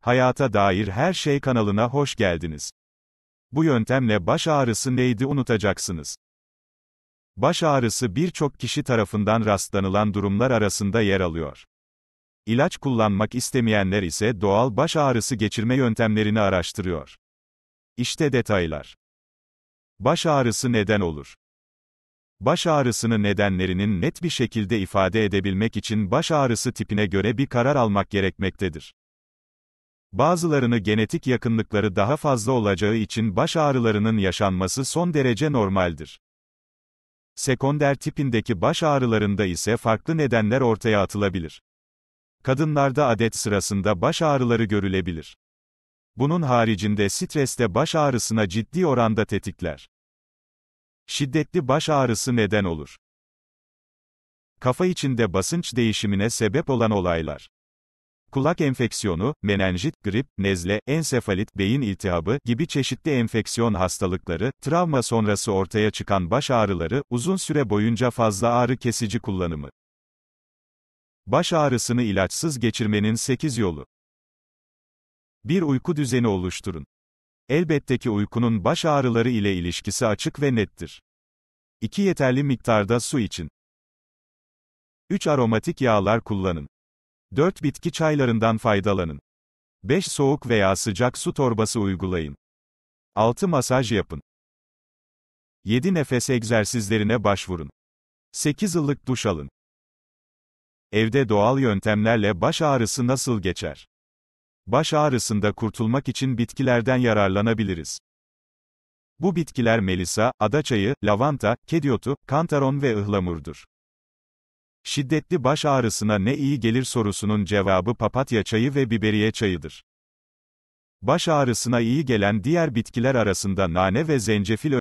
Hayata Dair Her Şey kanalına hoş geldiniz. Bu yöntemle baş ağrısı neydi unutacaksınız. Baş ağrısı birçok kişi tarafından rastlanılan durumlar arasında yer alıyor. İlaç kullanmak istemeyenler ise doğal baş ağrısı geçirme yöntemlerini araştırıyor. İşte detaylar. Baş ağrısı neden olur? Baş ağrısını nedenlerinin net bir şekilde ifade edebilmek için baş ağrısı tipine göre bir karar almak gerekmektedir. Bazılarını genetik yakınlıkları daha fazla olacağı için baş ağrılarının yaşanması son derece normaldir. Sekonder tipindeki baş ağrılarında ise farklı nedenler ortaya atılabilir. Kadınlarda adet sırasında baş ağrıları görülebilir. Bunun haricinde stres de baş ağrısına ciddi oranda tetikler. Şiddetli baş ağrısı neden olur. Kafa içinde basınç değişimine sebep olan olaylar. Kulak enfeksiyonu, menenjit, grip, nezle, ensefalit, beyin iltihabı gibi çeşitli enfeksiyon hastalıkları, travma sonrası ortaya çıkan baş ağrıları, uzun süre boyunca fazla ağrı kesici kullanımı. Baş ağrısını ilaçsız geçirmenin 8 yolu. Bir uyku düzeni oluşturun. Elbette ki uykunun baş ağrıları ile ilişkisi açık ve nettir. 2 yeterli miktarda su için. 3 aromatik yağlar kullanın. 4 bitki çaylarından faydalanın. 5 soğuk veya sıcak su torbası uygulayın. 6 masaj yapın. 7 nefes egzersizlerine başvurun. 8 ılık duş alın. Evde doğal yöntemlerle baş ağrısı nasıl geçer? Baş ağrısında kurtulmak için bitkilerden yararlanabiliriz. Bu bitkiler melisa, ada çayı, lavanta, kediotu, kantaron ve ıhlamurdur. Şiddetli baş ağrısına ne iyi gelir sorusunun cevabı papatya çayı ve biberiye çayıdır. Baş ağrısına iyi gelen diğer bitkiler arasında nane ve zencefil